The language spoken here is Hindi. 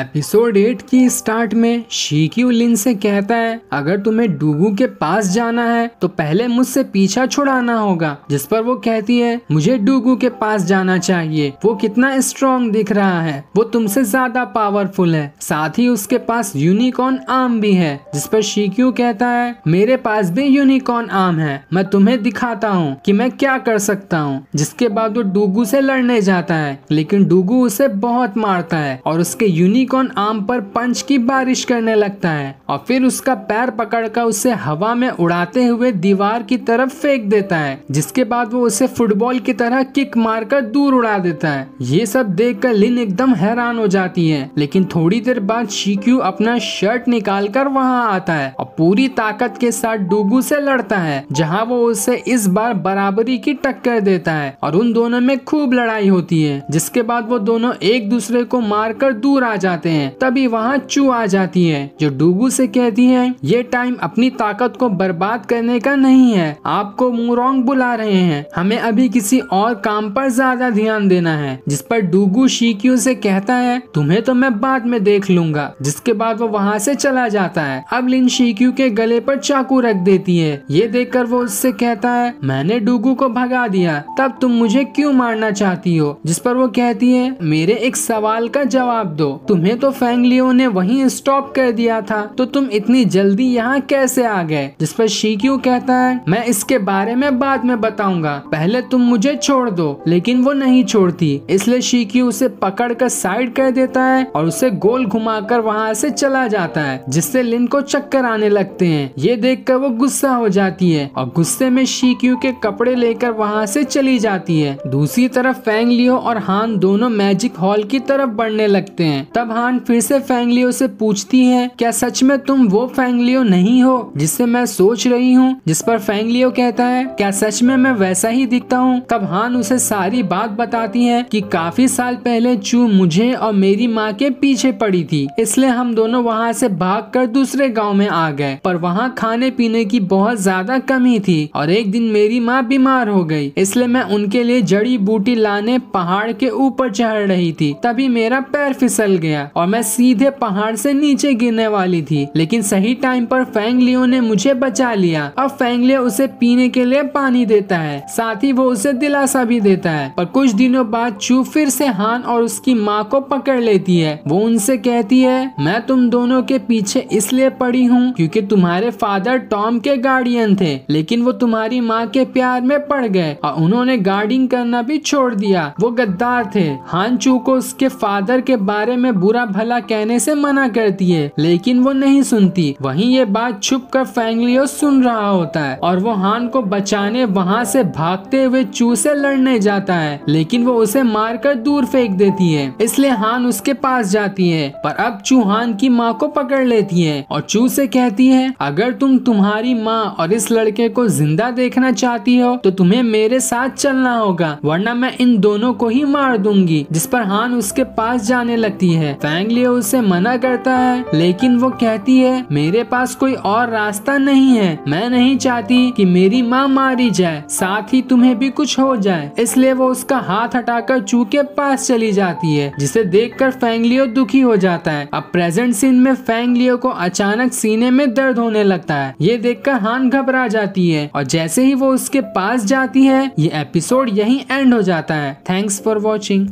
एपिसोड एट की स्टार्ट में शीक्यू लिन से कहता है अगर तुम्हें डूगू के पास जाना है तो पहले मुझसे पीछा छुड़ाना होगा जिस पर वो कहती है मुझे डूगू के पास जाना चाहिए वो कितना स्ट्रॉन्ग दिख रहा है वो तुमसे ज्यादा पावरफुल है साथ ही उसके पास यूनिकॉर्न आर्म भी है जिस पर शीक्यू कहता है मेरे पास भी यूनिकॉर्न आर्म है मैं तुम्हें दिखाता हूँ की मैं क्या कर सकता हूँ जिसके बाद वो डूगू से लड़ने जाता है लेकिन डूगू उसे बहुत मारता है और उसके यूनिक यूनिकॉर्न आम पर पंच की बारिश करने लगता है और फिर उसका पैर पकड़कर उसे हवा में उड़ाते हुए दीवार की तरफ फेंक देता है जिसके बाद वो उसे फुटबॉल की तरह किक मारकर दूर उड़ा देता है ये सब देख कर लिन एकदम हैरान हो जाती है लेकिन थोड़ी देर बाद शिक्यू अपना शर्ट निकाल कर वहाँ आता है और पूरी ताकत के साथ डूगू से लड़ता है जहाँ वो उसे इस बार बराबरी की टक्कर देता है और उन दोनों में खूब लड़ाई होती है जिसके बाद वो दोनों एक दूसरे को मारकर दूर आ जाते जाते हैं तभी वहाँ चू आ जाती है जो डूगू से कहती है ये टाइम अपनी ताकत को बर्बाद करने का नहीं है आपको मुरोंग बुला रहे हैं हमें अभी किसी और काम पर ज्यादा ध्यान देना है जिस पर डूगू शीक्यू से कहता है तुम्हें तो मैं बाद में देख लूंगा जिसके बाद वो वहाँ से चला जाता है अब लिन शीक्यू के गले पर चाकू रख देती है ये कर वो उससे कहता है मैंने डूगू को भगा दिया तब तुम मुझे क्यों मारना चाहती हो जिस पर वो कहती है मेरे एक सवाल का जवाब दो तुम्हें तुम्हें तो फैंगलियो ने वहीं स्टॉप कर दिया था तो तुम इतनी जल्दी यहाँ कैसे आ गए जिस पर शीक्यू कहता है मैं इसके बारे में बाद में बताऊंगा पहले तुम मुझे छोड़ दो लेकिन वो नहीं छोड़ती इसलिए शीक्यू उसे पकड़ कर साइड कर देता है और उसे गोल घुमा कर वहाँ से चला जाता है जिससे लिन को चक्कर आने लगते हैं ये देख कर वो गुस्सा हो जाती है और गुस्से में शीक्यू के कपड़े लेकर वहाँ से चली जाती है दूसरी तरफ फैंगलियो और हान दोनों मैजिक हॉल की तरफ बढ़ने लगते हैं तब चौहान फिर से फैंगलियो से पूछती है क्या सच में तुम वो फैंगलियो नहीं हो जिससे मैं सोच रही हूँ जिस पर फैंगलियो कहता है क्या सच में मैं वैसा ही दिखता हूँ तब हान उसे सारी बात बताती है कि काफी साल पहले चू मुझे और मेरी माँ के पीछे पड़ी थी इसलिए हम दोनों वहाँ से भाग कर दूसरे गाँव में आ गए पर वहाँ खाने पीने की बहुत ज्यादा कमी थी और एक दिन मेरी माँ बीमार हो गई इसलिए मैं उनके लिए जड़ी बूटी लाने पहाड़ के ऊपर चढ़ रही थी तभी मेरा पैर फिसल गया और मैं सीधे पहाड़ से नीचे गिरने वाली थी लेकिन सही टाइम पर फेंगलियो लियो ने मुझे बचा लिया अब फेंगलियो लियो उसे पीने के लिए पानी देता है साथ ही वो उसे दिलासा भी देता है पर कुछ दिनों बाद चू फिर से हान और उसकी माँ को पकड़ लेती है वो उनसे कहती है मैं तुम दोनों के पीछे इसलिए पड़ी हूँ क्योंकि तुम्हारे फादर टॉम के गार्डियन थे लेकिन वो तुम्हारी माँ के प्यार में पड़ गए और उन्होंने गार्डिंग करना भी छोड़ दिया वो गद्दार थे हान चू को उसके फादर के बारे में बुरा बुरा भला कहने से मना करती है लेकिन वो नहीं सुनती वहीं ये बात छुप कर फैंगलियो सुन रहा होता है और वो हान को बचाने वहाँ से भागते हुए चू से लड़ने जाता है लेकिन वो उसे मार कर दूर फेंक देती है इसलिए हान उसके पास जाती है पर अब चू हान की माँ को पकड़ लेती है और चू से कहती है अगर तुम तुम्हारी माँ और इस लड़के को जिंदा देखना चाहती हो तो तुम्हें मेरे साथ चलना होगा वरना मैं इन दोनों को ही मार दूंगी जिस पर हान उसके पास जाने लगती है फैंगलिया उसे मना करता है लेकिन वो कहती है मेरे पास कोई और रास्ता नहीं है मैं नहीं चाहती कि मेरी माँ मारी जाए साथ ही तुम्हें भी कुछ हो जाए इसलिए वो उसका हाथ हटाकर चू के पास चली जाती है जिसे देखकर फेंगलियो दुखी हो जाता है अब प्रेजेंट सीन में फेंगलियो को अचानक सीने में दर्द होने लगता है ये देखकर हान घबरा जाती है और जैसे ही वो उसके पास जाती है ये एपिसोड यही एंड हो जाता है थैंक्स फॉर वॉचिंग